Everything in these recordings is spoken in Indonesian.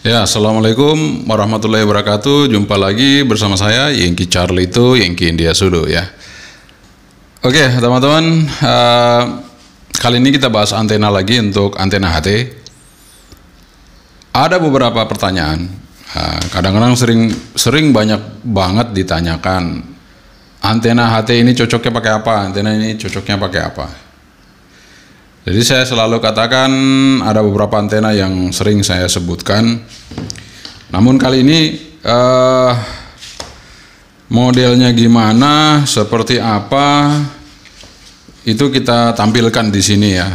Ya, Assalamualaikum warahmatullahi wabarakatuh. Jumpa lagi bersama saya, Yengki Charlie itu, Yengki India Sudo ya. Oke, teman-teman, uh, kali ini kita bahas antena lagi untuk antena HT. Ada beberapa pertanyaan, eh, kadang-kadang uh, kadang -kadang sering sering banyak banget ditanyakan, antena HT ini cocoknya pakai apa, antena ini cocoknya pakai apa. Jadi saya selalu katakan ada beberapa antena yang sering saya sebutkan. Namun kali ini eh, modelnya gimana, seperti apa itu kita tampilkan di sini ya.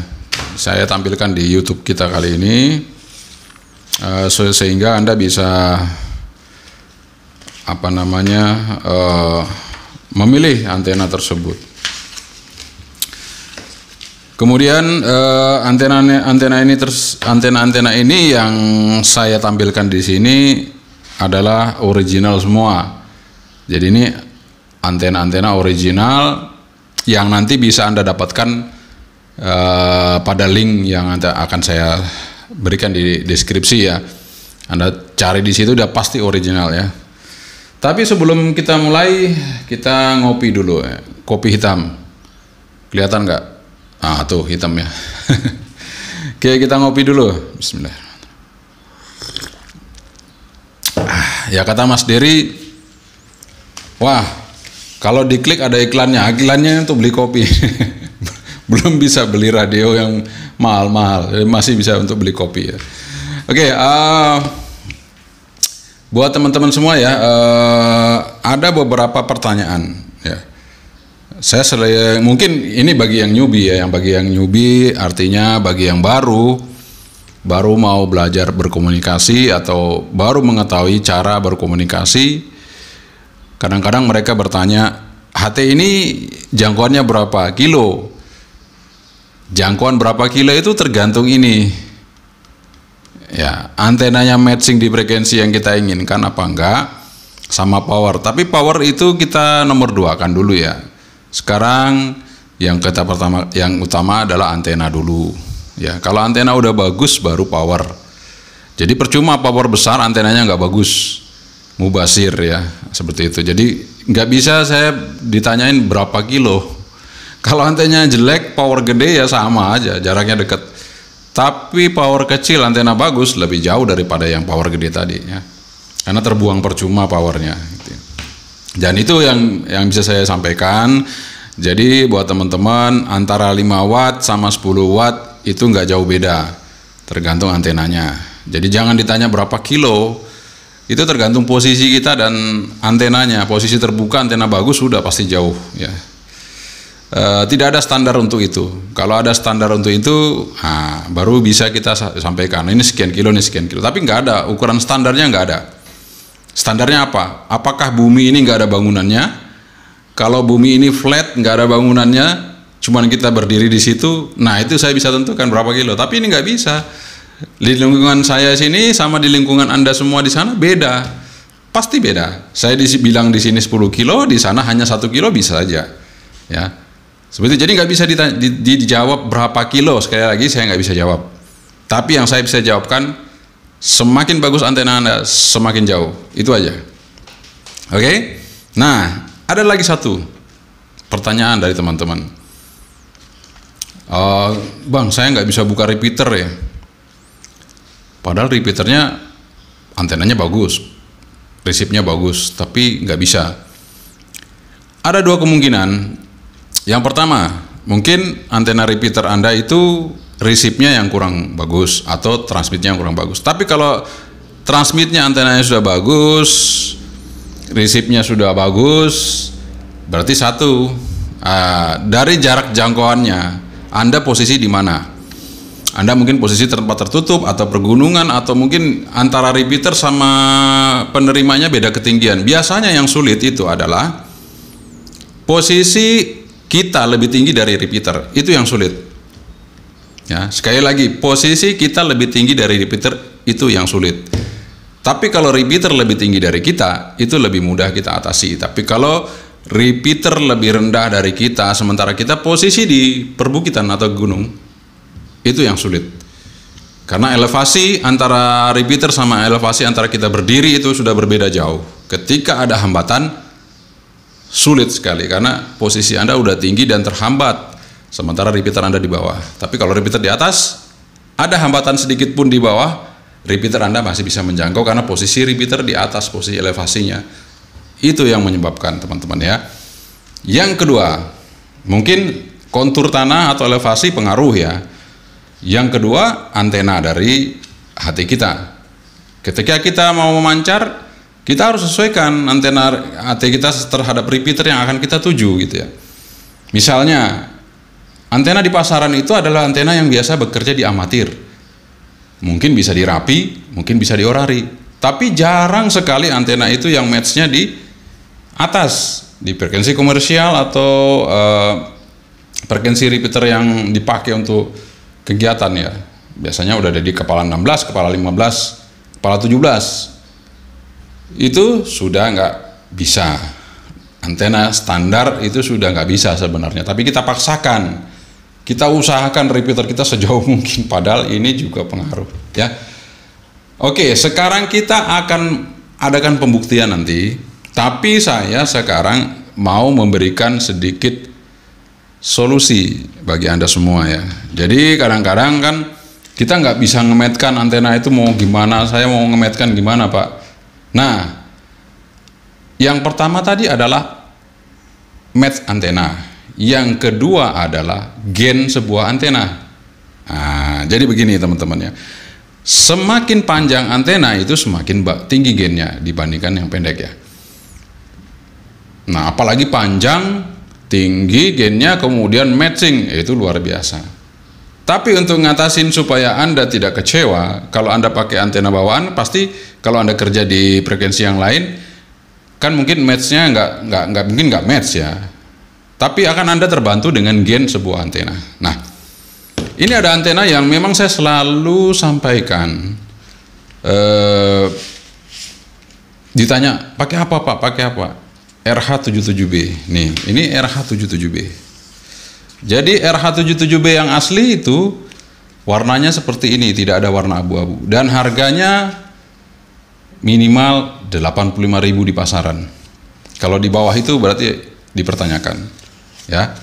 Saya tampilkan di YouTube kita kali ini eh, sehingga anda bisa apa namanya eh, memilih antena tersebut. Kemudian eh, antena antena ini terus antena-antena ini yang saya tampilkan di sini adalah original semua. Jadi ini antena-antena original yang nanti bisa Anda dapatkan eh, pada link yang akan saya berikan di deskripsi ya. Anda cari di situ udah pasti original ya. Tapi sebelum kita mulai, kita ngopi dulu ya. Kopi hitam. Kelihatan nggak? Ah tuh hitamnya. Oke kita ngopi dulu. Bismillah. Ah, ya kata Mas Dery, wah kalau diklik ada iklannya, iklannya itu beli kopi. Belum bisa beli radio yang mahal-mahal, masih bisa untuk beli kopi ya. Oke, uh, buat teman-teman semua ya, uh, ada beberapa pertanyaan ya saya selain mungkin ini bagi yang newbie ya, yang bagi yang newbie artinya bagi yang baru baru mau belajar berkomunikasi atau baru mengetahui cara berkomunikasi. Kadang-kadang mereka bertanya, "HT ini jangkauannya berapa kilo?" Jangkauan berapa kilo itu tergantung ini. Ya, antenanya matching di frekuensi yang kita inginkan apa enggak sama power. Tapi power itu kita nomor dua kan dulu ya sekarang yang kata pertama yang utama adalah antena dulu. Ya, kalau antena udah bagus baru power. Jadi percuma power besar antenanya nggak bagus. Mubasir ya, seperti itu. Jadi nggak bisa saya ditanyain berapa kilo. Kalau antenanya jelek, power gede ya sama aja, jaraknya dekat. Tapi power kecil antena bagus lebih jauh daripada yang power gede tadi ya. Karena terbuang percuma powernya dan itu yang yang bisa saya sampaikan. Jadi buat teman-teman antara 5 watt sama 10 watt itu nggak jauh beda, tergantung antenanya. Jadi jangan ditanya berapa kilo, itu tergantung posisi kita dan antenanya. Posisi terbuka antena bagus sudah pasti jauh ya. E, tidak ada standar untuk itu. Kalau ada standar untuk itu, nah, baru bisa kita sampaikan. Ini sekian kilo, ini sekian kilo. Tapi nggak ada ukuran standarnya nggak ada. Standarnya apa? Apakah bumi ini nggak ada bangunannya? Kalau bumi ini flat, nggak ada bangunannya, cuman kita berdiri di situ, nah itu saya bisa tentukan berapa kilo. Tapi ini nggak bisa. Di lingkungan saya sini sama di lingkungan Anda semua di sana beda. Pasti beda. Saya bilang di sini 10 kilo, di sana hanya satu kilo bisa saja. Ya. Seperti jadi nggak bisa dijawab berapa kilo. Sekali lagi saya nggak bisa jawab. Tapi yang saya bisa jawabkan Semakin bagus antena Anda, semakin jauh. Itu aja. Oke? Okay? Nah, ada lagi satu pertanyaan dari teman-teman. Uh, bang, saya nggak bisa buka repeater ya. Padahal repeaternya antenanya bagus, prinsipnya bagus, tapi nggak bisa. Ada dua kemungkinan. Yang pertama, mungkin antena repeater Anda itu resipnya yang kurang bagus atau transmitnya yang kurang bagus. Tapi kalau transmitnya antenanya sudah bagus, resipnya sudah bagus, berarti satu uh, dari jarak jangkauannya Anda posisi di mana? Anda mungkin posisi tempat tertutup atau pergunungan atau mungkin antara repeater sama penerimanya beda ketinggian. Biasanya yang sulit itu adalah posisi kita lebih tinggi dari repeater. Itu yang sulit Ya, sekali lagi, posisi kita lebih tinggi dari repeater itu yang sulit. Tapi kalau repeater lebih tinggi dari kita, itu lebih mudah kita atasi. Tapi kalau repeater lebih rendah dari kita, sementara kita posisi di perbukitan atau gunung, itu yang sulit. Karena elevasi antara repeater sama elevasi antara kita berdiri itu sudah berbeda jauh. Ketika ada hambatan, sulit sekali karena posisi Anda sudah tinggi dan terhambat sementara repeater Anda di bawah. Tapi kalau repeater di atas, ada hambatan sedikit pun di bawah, repeater Anda masih bisa menjangkau karena posisi repeater di atas posisi elevasinya. Itu yang menyebabkan teman-teman ya. Yang kedua, mungkin kontur tanah atau elevasi pengaruh ya. Yang kedua, antena dari hati kita. Ketika kita mau memancar, kita harus sesuaikan antena hati kita terhadap repeater yang akan kita tuju gitu ya. Misalnya Antena di pasaran itu adalah antena yang biasa bekerja di amatir. Mungkin bisa dirapi, mungkin bisa diorari. Tapi jarang sekali antena itu yang matchnya di atas, di frekuensi komersial atau uh, repeater yang dipakai untuk kegiatan ya. Biasanya udah ada di kepala 16, kepala 15, kepala 17. Itu sudah nggak bisa antena standar itu sudah nggak bisa sebenarnya tapi kita paksakan kita usahakan repeater kita sejauh mungkin padahal ini juga pengaruh ya. Oke, sekarang kita akan adakan pembuktian nanti, tapi saya sekarang mau memberikan sedikit solusi bagi Anda semua ya. Jadi kadang-kadang kan kita nggak bisa ngemetkan antena itu mau gimana, saya mau ngemetkan gimana Pak. Nah, yang pertama tadi adalah match antena yang kedua adalah gen sebuah antena. Nah, jadi begini teman-teman ya. Semakin panjang antena itu semakin tinggi gennya dibandingkan yang pendek ya. Nah, apalagi panjang, tinggi gennya kemudian matching, ya, itu luar biasa. Tapi untuk ngatasin supaya Anda tidak kecewa, kalau Anda pakai antena bawaan, pasti kalau Anda kerja di frekuensi yang lain, kan mungkin matchnya nggak nggak nggak mungkin nggak match ya tapi akan Anda terbantu dengan gen sebuah antena. Nah, ini ada antena yang memang saya selalu sampaikan. Eh, ditanya, pakai apa Pak? Pakai apa? RH77B. Nih, ini RH77B. Jadi RH77B yang asli itu warnanya seperti ini, tidak ada warna abu-abu dan harganya minimal 85.000 di pasaran. Kalau di bawah itu berarti dipertanyakan. Ya.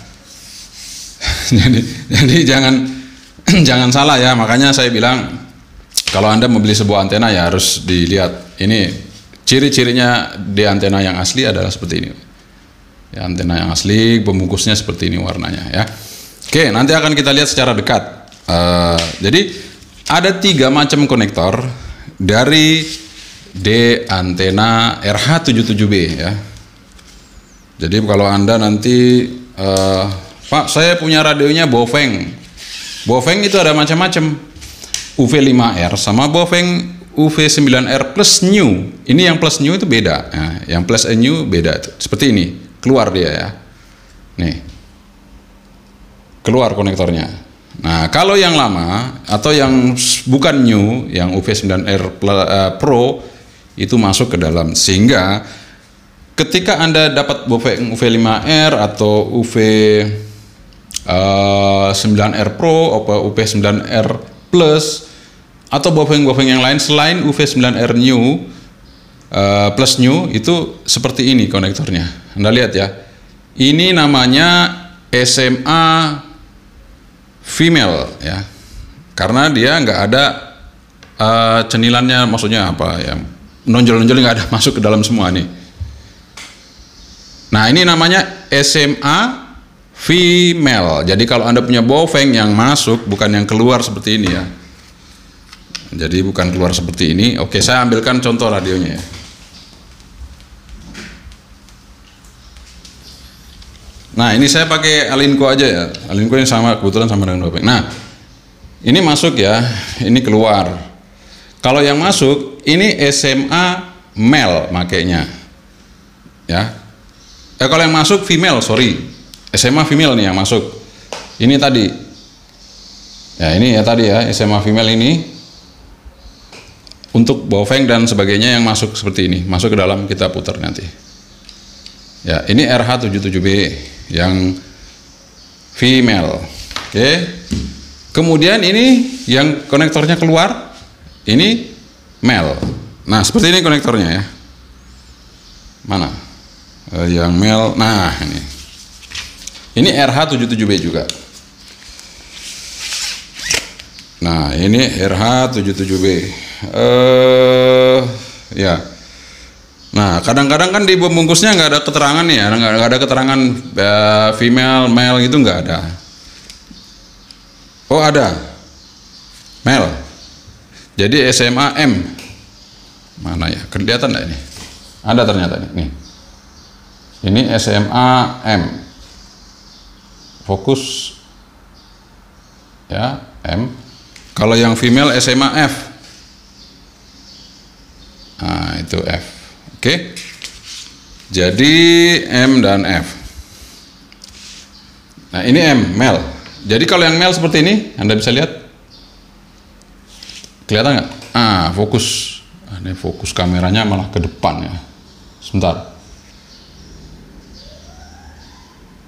jadi, jadi jangan jangan salah ya. Makanya saya bilang kalau Anda membeli sebuah antena ya harus dilihat ini ciri-cirinya di antena yang asli adalah seperti ini. Ya, antena yang asli pembungkusnya seperti ini warnanya ya. Oke, nanti akan kita lihat secara dekat. Uh, jadi ada tiga macam konektor dari D antena RH77B ya. Jadi kalau Anda nanti Eh, Pak saya punya radionya Bofeng Bofeng itu ada macam-macam UV5R sama Bofeng UV9R plus new ini yang plus new itu beda nah, yang plus new beda itu seperti ini keluar dia ya nih keluar konektornya nah kalau yang lama atau yang bukan new yang UV9R eh, Pro itu masuk ke dalam sehingga ketika Anda dapat bopeng UV5R atau UV uh, 9R Pro atau UV 9R Plus atau bopeng-bopeng yang lain selain UV 9R New uh, Plus New itu seperti ini konektornya. Anda lihat ya. Ini namanya SMA female ya. Karena dia nggak ada uh, eh, cenilannya maksudnya apa ya. Nonjol-nonjol nggak ada masuk ke dalam semua nih Nah, ini namanya SMA female. Jadi kalau Anda punya boveng yang masuk bukan yang keluar seperti ini ya. Jadi bukan keluar seperti ini. Oke, saya ambilkan contoh radionya ya. Nah, ini saya pakai Alinko aja ya. Alinko yang sama kebetulan sama dengan boveng. Nah, ini masuk ya, ini keluar. Kalau yang masuk ini SMA male makainya. Ya, eh kalau yang masuk female sorry SMA female nih yang masuk ini tadi ya ini ya tadi ya SMA female ini untuk bofeng dan sebagainya yang masuk seperti ini masuk ke dalam kita putar nanti ya ini RH77B yang female oke kemudian ini yang konektornya keluar ini male nah seperti ini konektornya ya mana uh, yang mel nah ini ini RH77B juga nah ini RH77B uh, eh, ya nah kadang-kadang kan di pembungkusnya nggak ada keterangan ya nggak ada keterangan eh, female male gitu nggak ada oh ada male jadi SMA M mana ya kelihatan nggak ini ada ternyata nih ini SMA M fokus ya M kalau yang female SMA F nah itu F oke jadi M dan F nah ini M male jadi kalau yang male seperti ini anda bisa lihat kelihatan nggak ah fokus ah, ini fokus kameranya malah ke depan ya sebentar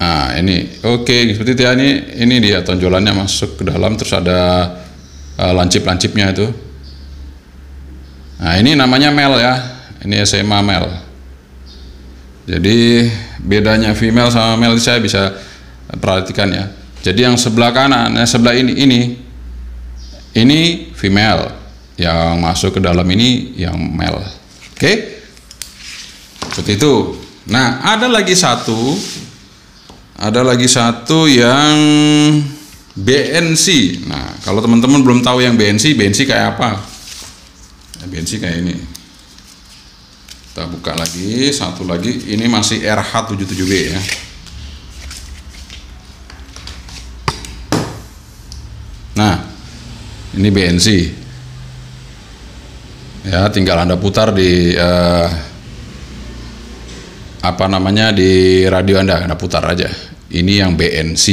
Nah, ini oke okay, seperti ya ini ini dia tonjolannya masuk ke dalam terus ada uh, lancip-lancipnya itu. Nah, ini namanya mel ya. Ini SMA mel. Jadi bedanya female sama male saya bisa perhatikan ya. Jadi yang sebelah kanan, yang sebelah ini ini ini female. Yang masuk ke dalam ini yang male. Oke? Okay? Seperti itu. Nah, ada lagi satu ada lagi satu yang BNC. Nah, kalau teman-teman belum tahu yang BNC, BNC kayak apa? Nah, BNC kayak ini. Kita buka lagi, satu lagi. Ini masih RH77B ya. Nah, ini BNC. Ya, tinggal Anda putar di uh, apa namanya di radio Anda, Anda putar aja. Ini yang BNC.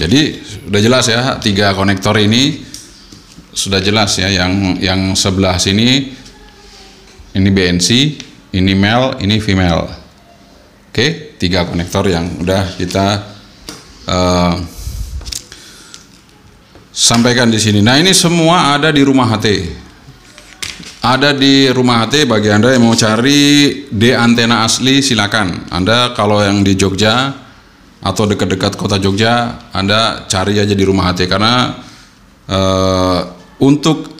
Jadi sudah jelas ya tiga konektor ini sudah jelas ya yang yang sebelah sini ini BNC, ini male, ini female. Oke, tiga konektor yang udah kita uh, sampaikan di sini. Nah, ini semua ada di rumah HT ada di rumah HT bagi Anda yang mau cari D antena asli silakan. Anda kalau yang di Jogja atau dekat-dekat kota Jogja, Anda cari aja di rumah HT karena uh, untuk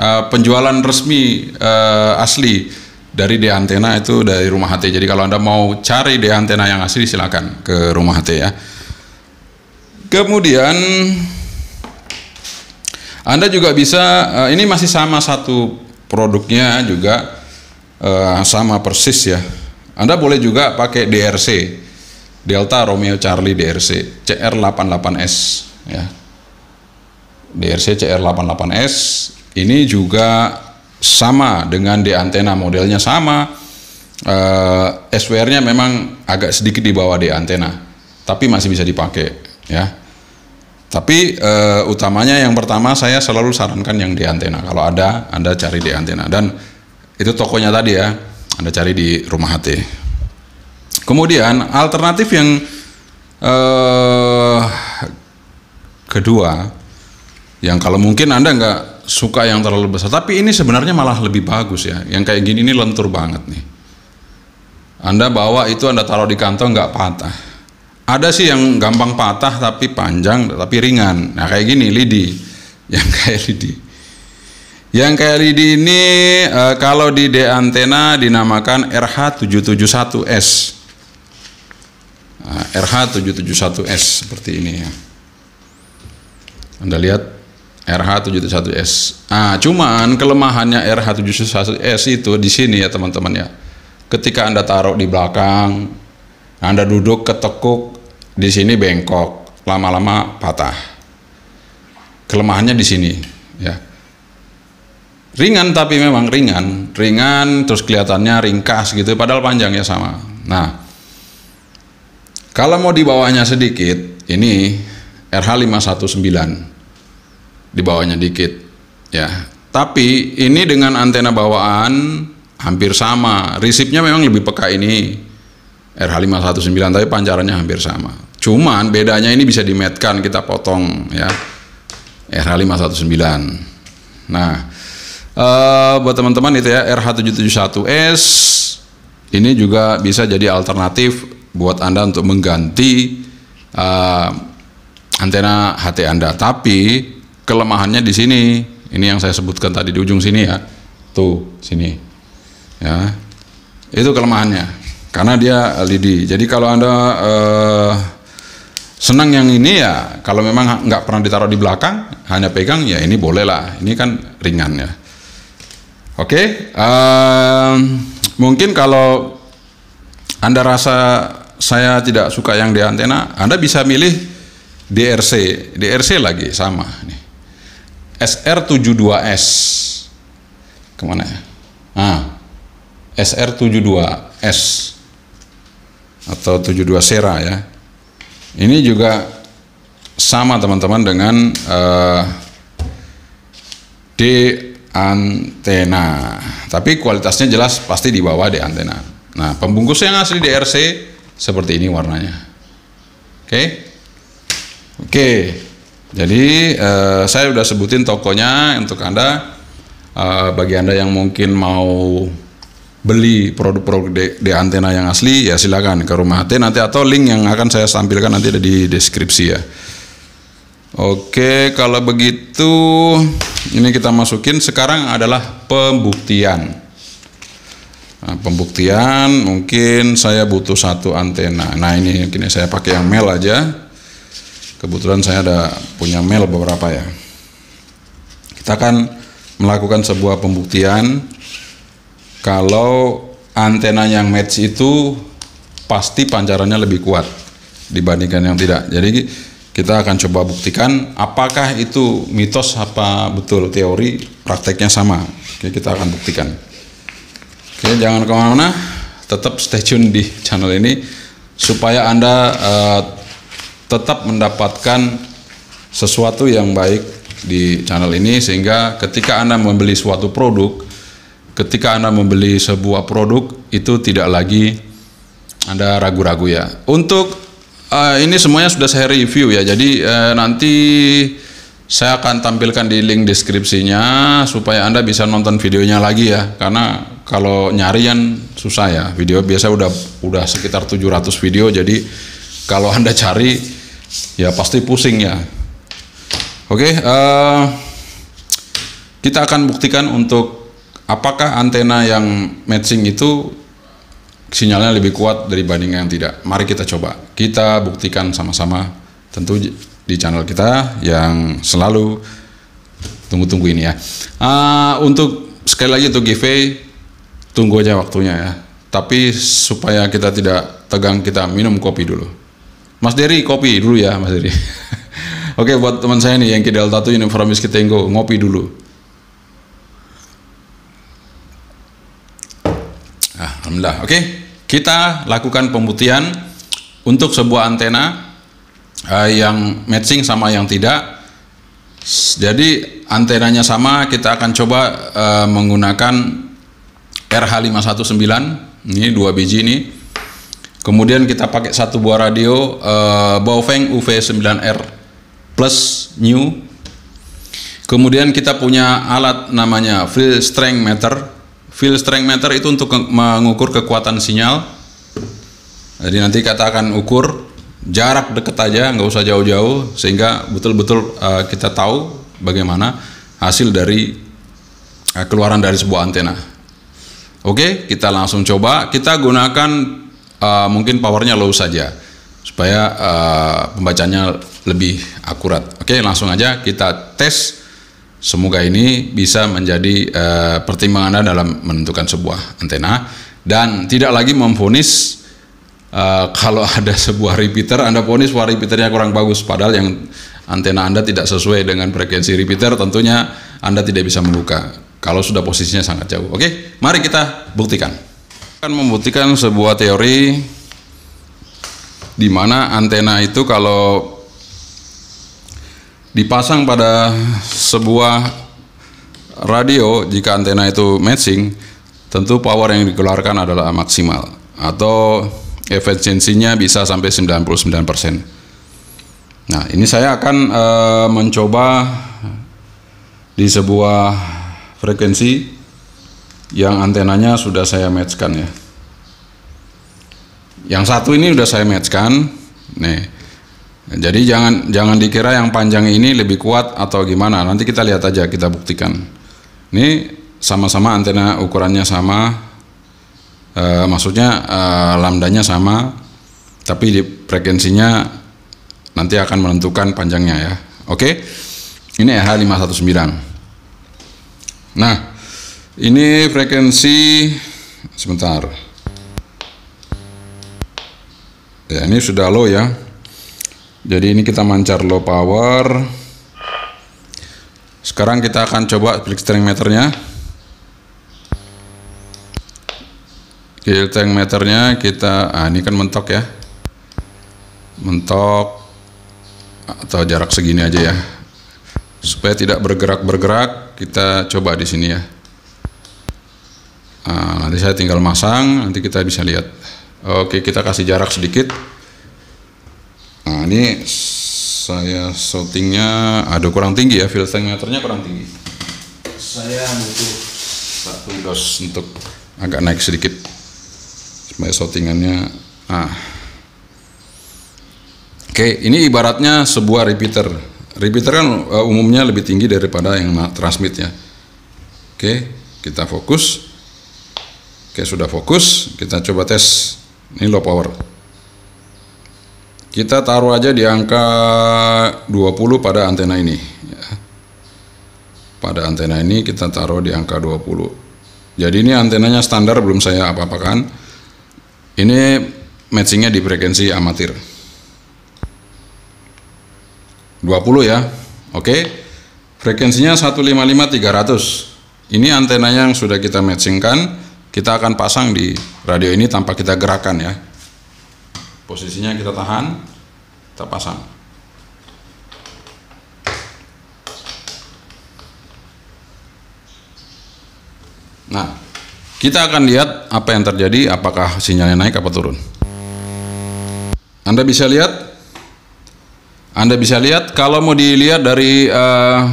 uh, penjualan resmi uh, asli dari D antena itu dari rumah HT. Jadi kalau Anda mau cari D antena yang asli silakan ke rumah HT ya. Kemudian anda juga bisa uh, ini masih sama satu produknya juga uh, sama persis ya. Anda boleh juga pakai DRC Delta Romeo Charlie DRC CR88S ya. DRC CR88S ini juga sama dengan di antena modelnya sama. Uh, eh, SWR-nya memang agak sedikit di bawah di antena, tapi masih bisa dipakai ya. Tapi e, utamanya yang pertama saya selalu sarankan yang di antena. Kalau ada, Anda cari di antena. Dan itu tokonya tadi ya, Anda cari di rumah hati. Kemudian alternatif yang e, kedua, yang kalau mungkin Anda nggak suka yang terlalu besar, tapi ini sebenarnya malah lebih bagus ya. Yang kayak gini ini lentur banget nih. Anda bawa itu Anda taruh di kantong nggak patah ada sih yang gampang patah tapi panjang tapi ringan nah kayak gini lidi yang kayak lidi yang kayak lidi ini e, kalau di D antena dinamakan RH771S nah, RH771S seperti ini ya anda lihat RH771S nah cuman kelemahannya RH771S itu di sini ya teman-teman ya ketika anda taruh di belakang anda duduk ketekuk di sini bengkok, lama-lama patah. Kelemahannya di sini, ya. Ringan tapi memang ringan, ringan terus kelihatannya ringkas gitu, padahal panjang ya sama. Nah, kalau mau di bawahnya sedikit, ini RH519 di bawahnya dikit, ya. Tapi ini dengan antena bawaan hampir sama, risipnya memang lebih peka ini RH519 tapi pancarannya hampir sama Cuman bedanya ini bisa dimetkan kita potong ya. RH519. Nah, uh, buat teman-teman itu ya RH771S ini juga bisa jadi alternatif buat Anda untuk mengganti uh, antena HT Anda. Tapi kelemahannya di sini. Ini yang saya sebutkan tadi di ujung sini ya. Tuh, sini. Ya. Itu kelemahannya karena dia LED. Jadi kalau Anda uh, senang yang ini ya kalau memang nggak pernah ditaruh di belakang hanya pegang ya ini bolehlah. ini kan ringan ya oke okay? um, mungkin kalau anda rasa saya tidak suka yang di antena anda bisa milih DRC DRC lagi sama nih SR72S kemana ya ah SR72S atau 72 Sera ya ini juga sama teman-teman dengan uh, eh, D antena. Tapi kualitasnya jelas pasti di bawah D antena. Nah, pembungkusnya yang asli DRC seperti ini warnanya. Oke. Okay? Oke. Okay. Jadi uh, saya sudah sebutin tokonya untuk Anda Uh, bagi Anda yang mungkin mau beli produk-produk di, di antena yang asli ya silakan ke rumah Ate nanti atau link yang akan saya tampilkan nanti ada di deskripsi ya. Oke, kalau begitu ini kita masukin sekarang adalah pembuktian. Nah, pembuktian mungkin saya butuh satu antena. Nah, ini kini ya, saya pakai yang mel aja. Kebetulan saya ada punya mel beberapa ya. Kita akan melakukan sebuah pembuktian kalau antena yang match itu pasti pancarannya lebih kuat dibandingkan yang tidak. Jadi kita akan coba buktikan apakah itu mitos apa betul teori prakteknya sama. Oke, kita akan buktikan. Oke, jangan kemana-mana, tetap stay tune di channel ini supaya anda uh, tetap mendapatkan sesuatu yang baik di channel ini sehingga ketika anda membeli suatu produk ketika Anda membeli sebuah produk itu tidak lagi Anda ragu-ragu ya. Untuk uh, ini semuanya sudah saya review ya. Jadi uh, nanti saya akan tampilkan di link deskripsinya supaya Anda bisa nonton videonya lagi ya. Karena kalau nyarian susah ya. Video biasa udah udah sekitar 700 video jadi kalau Anda cari ya pasti pusing ya. Oke, okay, uh, eh, kita akan buktikan untuk apakah antena yang matching itu sinyalnya lebih kuat dari banding yang tidak? Mari kita coba. Kita buktikan sama-sama. Tentu di channel kita yang selalu tunggu-tunggu ini ya. Uh, untuk sekali lagi untuk giveaway tunggu aja waktunya ya. Tapi supaya kita tidak tegang kita minum kopi dulu. Mas Dery kopi dulu ya Mas Dery. Oke buat teman saya nih yang Kidal Tatu Uniformis Kitengo ngopi dulu Alhamdulillah. Oke, kita lakukan pembuktian untuk sebuah antena uh, yang matching sama yang tidak. Jadi antenanya sama, kita akan coba uh, menggunakan RH519 ini dua biji ini. Kemudian kita pakai satu buah radio uh, Baofeng UV9R plus new. Kemudian kita punya alat namanya Field Strength Meter Field strength meter itu untuk mengukur kekuatan sinyal. Jadi nanti kita akan ukur jarak dekat aja, nggak usah jauh-jauh, sehingga betul-betul uh, kita tahu bagaimana hasil dari uh, keluaran dari sebuah antena. Oke, kita langsung coba. Kita gunakan uh, mungkin powernya low saja, supaya uh, pembacanya lebih akurat. Oke, langsung aja kita tes Semoga ini bisa menjadi uh, eh, pertimbangan Anda dalam menentukan sebuah antena dan tidak lagi memfonis uh, kalau ada sebuah repeater Anda fonis bahwa repeaternya kurang bagus padahal yang antena Anda tidak sesuai dengan frekuensi repeater tentunya Anda tidak bisa membuka kalau sudah posisinya sangat jauh. Oke, mari kita buktikan. Akan membuktikan sebuah teori di mana antena itu kalau dipasang pada sebuah radio jika antena itu matching tentu power yang dikeluarkan adalah maksimal atau efisiensinya bisa sampai 99%. Nah, ini saya akan e, mencoba di sebuah frekuensi yang antenanya sudah saya matchkan ya. Yang satu ini sudah saya matchkan. Nih, jadi jangan jangan dikira yang panjang ini lebih kuat atau gimana. Nanti kita lihat aja, kita buktikan. Ini sama-sama antena ukurannya sama, e, maksudnya e, lambdanya sama, tapi di frekuensinya nanti akan menentukan panjangnya ya. Oke, ini RH519. Nah, ini frekuensi sebentar. Ya, ini sudah low ya jadi ini kita mancar low power sekarang kita akan coba klik string meternya tank meternya kita ah ini kan mentok ya mentok atau jarak segini aja ya supaya tidak bergerak-bergerak kita coba di sini ya nah, nanti saya tinggal masang nanti kita bisa lihat oke kita kasih jarak sedikit Nah ini saya shootingnya ada kurang tinggi ya, filternya tank meternya kurang tinggi. Saya butuh satu dos untuk agak naik sedikit supaya shootingannya ah oke ini ibaratnya sebuah repeater repeater kan eh, umumnya lebih tinggi daripada yang transmit ya oke kita fokus oke sudah fokus kita coba tes ini low power kita taruh aja di angka 20 pada antena ini. Ya. Pada antena ini kita taruh di angka 20. Jadi ini antenanya standar belum saya apa-apakan. Ini matchingnya di frekuensi amatir. 20 ya. Oke. Frekuensinya 155300. Ini antena yang sudah kita matchingkan, kita akan pasang di radio ini tanpa kita gerakan ya posisinya kita tahan kita pasang nah kita akan lihat apa yang terjadi apakah sinyalnya naik apa turun anda bisa lihat anda bisa lihat kalau mau dilihat dari uh,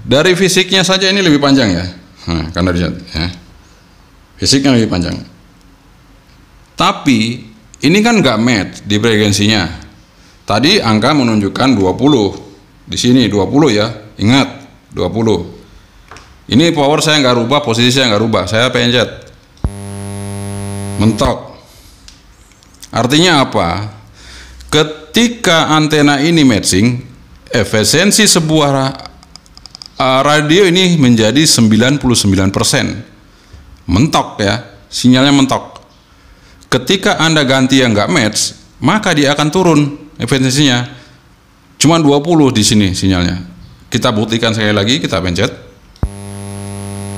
dari fisiknya saja ini lebih panjang ya nah, karena ya fisiknya lebih panjang tapi ini kan nggak match di frekuensinya. Tadi angka menunjukkan 20. Di sini 20 ya. Ingat 20. Ini power saya nggak rubah, posisi saya nggak rubah. Saya pencet. Mentok. Artinya apa? Ketika antena ini matching, efisiensi sebuah radio ini menjadi 99%. Mentok ya, sinyalnya mentok ketika Anda ganti yang nggak match, maka dia akan turun efisiensinya. Cuma 20 di sini sinyalnya. Kita buktikan sekali lagi, kita pencet.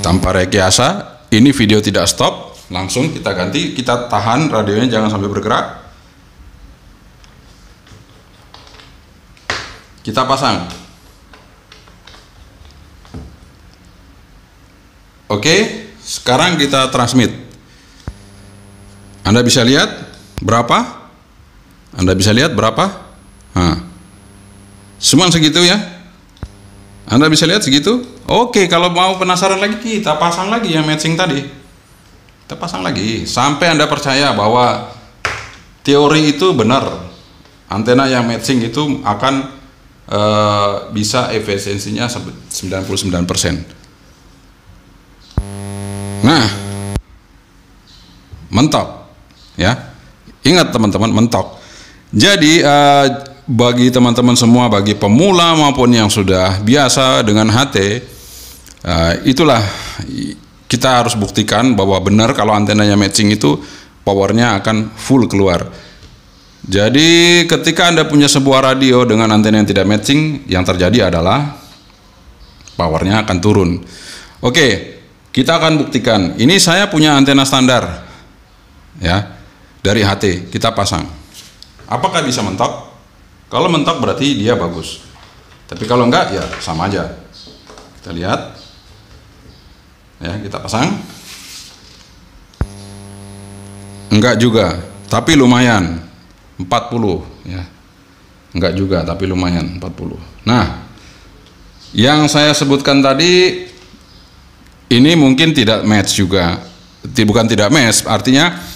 Tanpa rekayasa, ini video tidak stop, langsung kita ganti, kita tahan radionya jangan sampai bergerak. Kita pasang. Oke, sekarang kita transmit. Anda bisa lihat berapa? Anda bisa lihat berapa? Nah, semua segitu ya. Anda bisa lihat segitu? Oke, kalau mau penasaran lagi kita pasang lagi yang matching tadi. Kita pasang lagi sampai Anda percaya bahwa teori itu benar. Antena yang matching itu akan uh, bisa efisiensinya 99%. Nah, mantap ya ingat teman-teman mentok jadi uh, bagi teman-teman semua bagi pemula maupun yang sudah biasa dengan HT uh, eh, itulah kita harus buktikan bahwa benar kalau antenanya matching itu powernya akan full keluar jadi ketika Anda punya sebuah radio dengan antena yang tidak matching, yang terjadi adalah powernya akan turun. Oke, kita akan buktikan. Ini saya punya antena standar. Ya dari HT kita pasang apakah bisa mentok kalau mentok berarti dia bagus tapi kalau enggak ya sama aja kita lihat ya kita pasang enggak juga tapi lumayan 40 ya enggak juga tapi lumayan 40 nah yang saya sebutkan tadi ini mungkin tidak match juga bukan tidak match artinya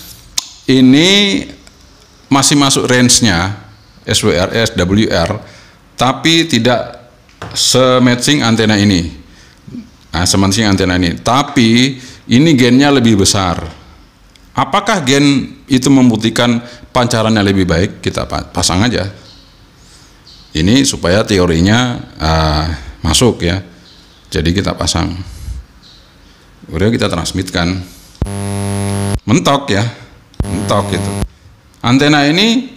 ini masih masuk range-nya SWR, SWR, tapi tidak sematching antena ini. Nah, sematching antena ini. Tapi ini gennya lebih besar. Apakah gen itu membuktikan pancarannya lebih baik? Kita pasang aja. Ini supaya teorinya uh, masuk ya. Jadi kita pasang. Kemudian kita transmitkan. Mentok ya mentok gitu antena ini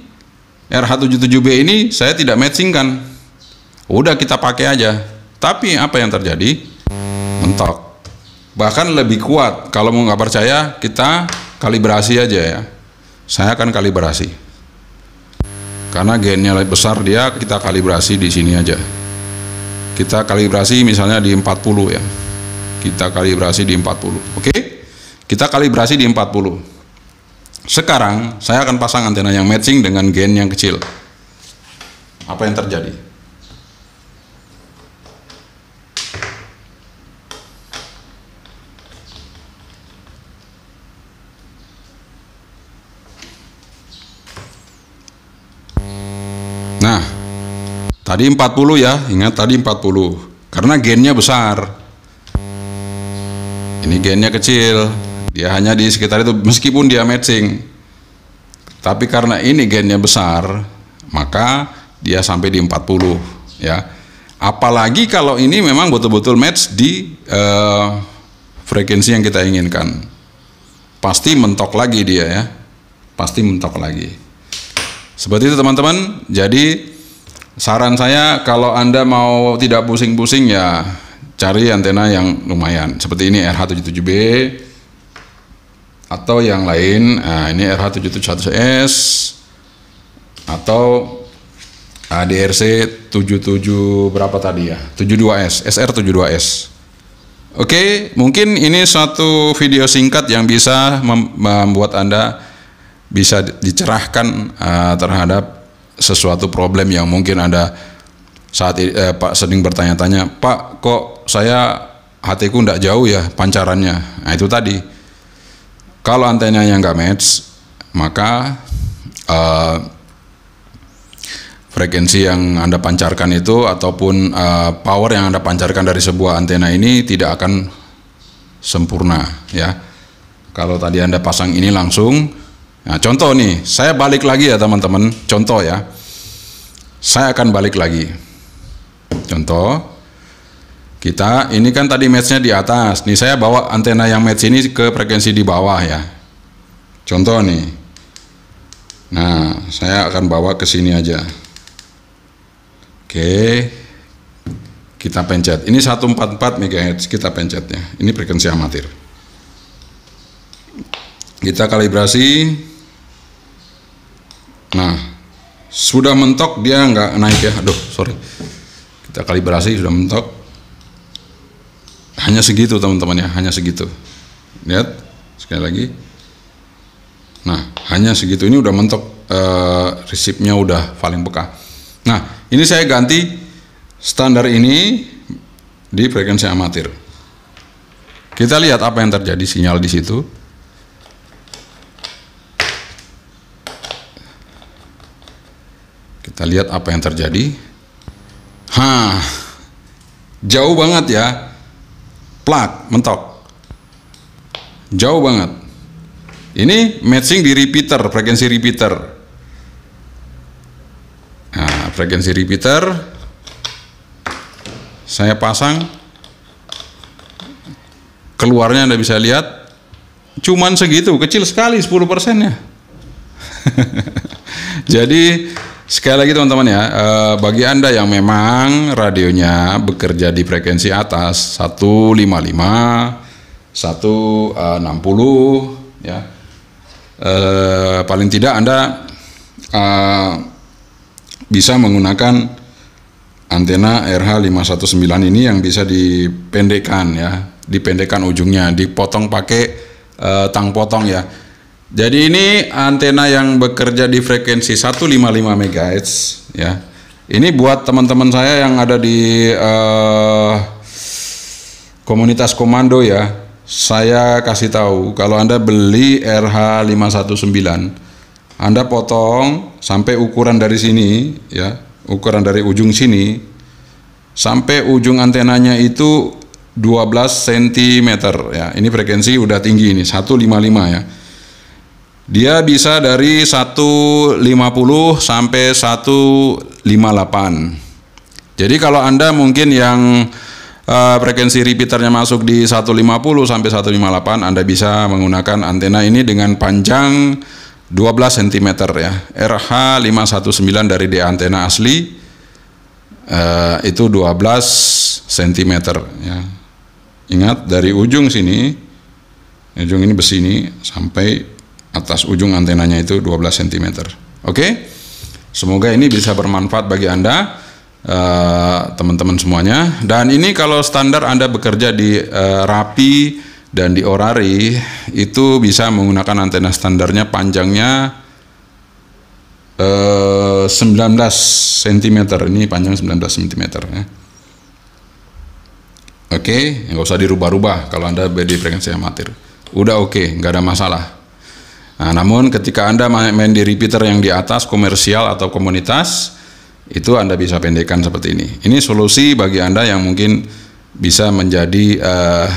RH77B ini saya tidak matching kan. udah kita pakai aja tapi apa yang terjadi mentok bahkan lebih kuat kalau mau nggak percaya kita kalibrasi aja ya saya akan kalibrasi karena gennya lebih besar dia kita kalibrasi di sini aja kita kalibrasi misalnya di 40 ya kita kalibrasi di 40 oke okay? kita kalibrasi di 40 sekarang saya akan pasang antena yang matching dengan gain yang kecil. Apa yang terjadi? Nah, tadi 40 ya, ingat tadi 40. Karena gainnya besar. Ini gainnya kecil, dia hanya di sekitar itu meskipun dia matching. Tapi karena ini gennya besar, maka dia sampai di 40 ya. Apalagi kalau ini memang betul-betul match di uh, frekuensi yang kita inginkan. Pasti mentok lagi dia ya. Pasti mentok lagi. Seperti itu teman-teman. Jadi saran saya kalau Anda mau tidak pusing-pusing ya cari antena yang lumayan seperti ini RH77B atau yang lain nah, ini RH771S atau ADRC 77 berapa tadi ya 72S SR72S Oke mungkin ini suatu video singkat yang bisa membuat anda bisa dicerahkan uh, terhadap sesuatu problem yang mungkin anda saat eh, Pak sering bertanya-tanya Pak kok saya hatiku tidak jauh ya pancarannya nah itu tadi kalau antenanya nggak match, maka uh, frekuensi yang Anda pancarkan itu ataupun uh, power yang Anda pancarkan dari sebuah antena ini tidak akan sempurna ya. Kalau tadi Anda pasang ini langsung Nah, contoh nih, saya balik lagi ya teman-teman. Contoh ya. Saya akan balik lagi. Contoh kita ini kan tadi matchnya di atas. Nih saya bawa antena yang match ini ke frekuensi di bawah ya. Contoh nih. Nah, saya akan bawa ke sini aja. Oke. Kita pencet. Ini 144 MHz kita pencetnya. Ini frekuensi amatir. Kita kalibrasi. Nah, sudah mentok dia nggak naik ya. Aduh, sorry. Kita kalibrasi sudah mentok hanya segitu teman-teman ya hanya segitu lihat sekali lagi nah hanya segitu ini udah mentok e, resipnya udah paling peka nah ini saya ganti standar ini di frekuensi amatir kita lihat apa yang terjadi sinyal di situ kita lihat apa yang terjadi Hah, jauh banget ya plak mentok jauh banget ini matching di repeater frekuensi repeater nah frekuensi repeater saya pasang keluarnya anda bisa lihat cuman segitu kecil sekali 10 persennya jadi Sekali lagi teman-teman ya, eh, bagi Anda yang memang radionya bekerja di frekuensi atas 155, 160 ya. Eh, paling tidak Anda eh, bisa menggunakan antena RH519 ini yang bisa dipendekkan ya, dipendekkan ujungnya, dipotong pakai eh, tang potong ya jadi ini antena yang bekerja di frekuensi 155 MHz ya. Ini buat teman-teman saya yang ada di uh, komunitas komando ya. Saya kasih tahu kalau Anda beli RH519 Anda potong sampai ukuran dari sini ya, ukuran dari ujung sini sampai ujung antenanya itu 12 cm ya. Ini frekuensi udah tinggi ini 155 ya dia bisa dari 150 sampai 158. Jadi kalau Anda mungkin yang uh, frekuensi repeaternya masuk di 150 sampai 158, Anda bisa menggunakan antena ini dengan panjang 12 cm ya. RH519 dari di antena asli uh, itu 12 cm ya. Ingat dari ujung sini ujung ini besi ini sampai atas ujung antenanya itu 12 cm. Oke? Okay? Semoga ini bisa bermanfaat bagi Anda eh, teman-teman uh, semuanya. Dan ini kalau standar Anda bekerja di uh, Rapi dan di Orari itu bisa menggunakan antena standarnya panjangnya uh, 19 cm. Ini panjang 19 cm ya. Oke, okay? nggak usah dirubah-rubah kalau Anda di saya amatir. Udah oke, okay, nggak ada masalah. Nah, namun ketika Anda main di repeater yang di atas komersial atau komunitas, itu Anda bisa pendekkan seperti ini. Ini solusi bagi Anda yang mungkin bisa menjadi uh,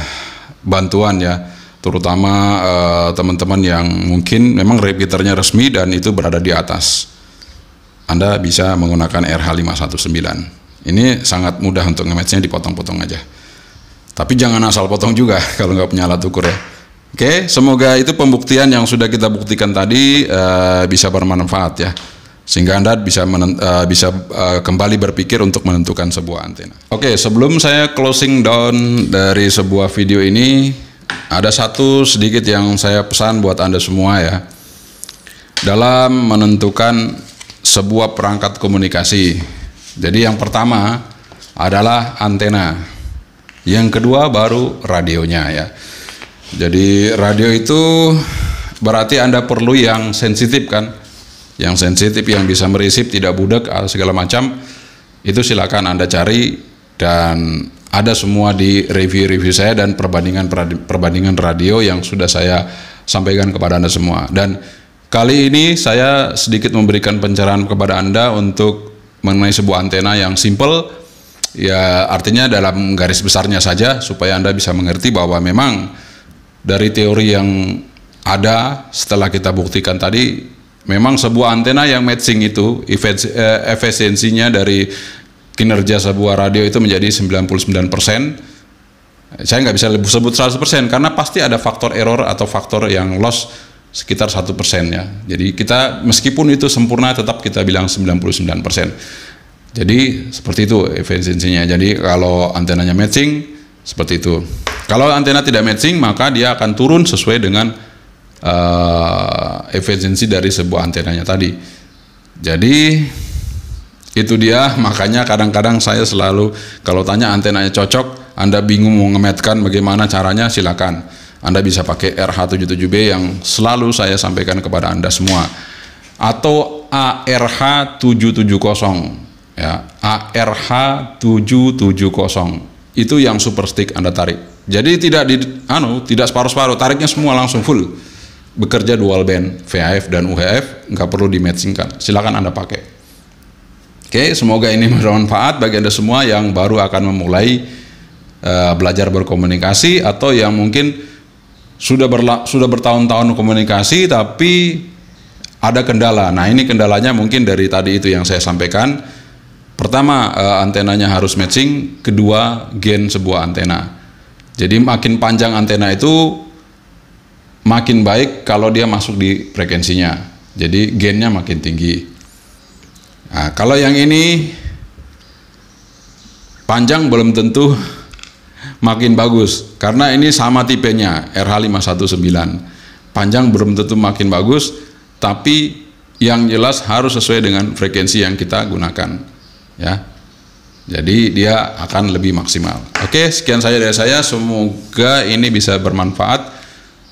bantuan ya, terutama teman eh, teman-teman yang mungkin memang repeaternya resmi dan itu berada di atas. Anda bisa menggunakan RH519. Ini sangat mudah untuk nge nge-match-nya dipotong-potong aja. Tapi jangan asal potong juga kalau nggak punya alat ukur ya Oke, semoga itu pembuktian yang sudah kita buktikan tadi uh, bisa bermanfaat ya, sehingga anda bisa uh, bisa uh, kembali berpikir untuk menentukan sebuah antena. Oke, sebelum saya closing down dari sebuah video ini, ada satu sedikit yang saya pesan buat anda semua ya, dalam menentukan sebuah perangkat komunikasi. Jadi yang pertama adalah antena, yang kedua baru radionya ya. Jadi radio itu berarti Anda perlu yang sensitif kan? Yang sensitif yang bisa merisip, tidak budak ah, segala macam. Itu silakan Anda cari dan ada semua di review-review saya dan perbandingan-perbandingan radio yang sudah saya sampaikan kepada Anda semua. Dan kali ini saya sedikit memberikan pencerahan kepada Anda untuk mengenai sebuah antena yang simple ya artinya dalam garis besarnya saja supaya Anda bisa mengerti bahwa memang dari teori yang ada setelah kita buktikan tadi memang sebuah antena yang matching itu eh, efisiensinya dari kinerja sebuah radio itu menjadi 99 saya nggak bisa sebut 100% karena pasti ada faktor error atau faktor yang loss sekitar satu persen ya. Jadi kita meskipun itu sempurna tetap kita bilang 99%. Jadi seperti itu efisiensinya. Jadi kalau antenanya matching seperti itu. Kalau antena tidak matching, maka dia akan turun sesuai dengan uh, efisiensi dari sebuah antenanya tadi. Jadi itu dia makanya kadang-kadang saya selalu kalau tanya antenanya cocok, Anda bingung mau ngemetkan bagaimana caranya silakan. Anda bisa pakai RH77B yang selalu saya sampaikan kepada Anda semua atau ARH770 ya ARH770 itu yang super stick Anda tarik. Jadi tidak di anu, tidak separuh-separuh, tariknya semua langsung full. Bekerja dual band VHF dan UHF, nggak perlu di matchingkan Silakan Anda pakai. Oke, semoga ini bermanfaat bagi Anda semua yang baru akan memulai uh, belajar berkomunikasi atau yang mungkin sudah berla sudah bertahun-tahun komunikasi tapi ada kendala. Nah, ini kendalanya mungkin dari tadi itu yang saya sampaikan Pertama, eh, antenanya harus matching, kedua, gain sebuah antena. Jadi makin panjang antena itu makin baik kalau dia masuk di frekuensinya. Jadi gainnya makin tinggi. Nah, kalau yang ini panjang belum tentu makin bagus karena ini sama tipenya RH519. Panjang belum tentu makin bagus, tapi yang jelas harus sesuai dengan frekuensi yang kita gunakan ya jadi dia akan lebih maksimal oke sekian saja dari saya semoga ini bisa bermanfaat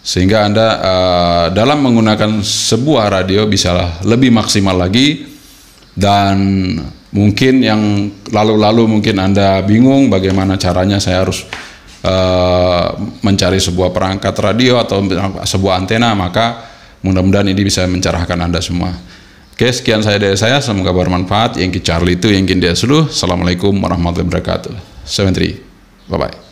sehingga anda uh, dalam menggunakan sebuah radio bisa lebih maksimal lagi dan mungkin yang lalu-lalu mungkin anda bingung bagaimana caranya saya harus uh, mencari sebuah perangkat radio atau sebuah antena maka mudah-mudahan ini bisa mencerahkan anda semua. Oke, sekian saya dari saya. Semoga bermanfaat. Yang Charlie itu, yang Dia seluruh Assalamualaikum warahmatullahi wabarakatuh. 73. Bye-bye.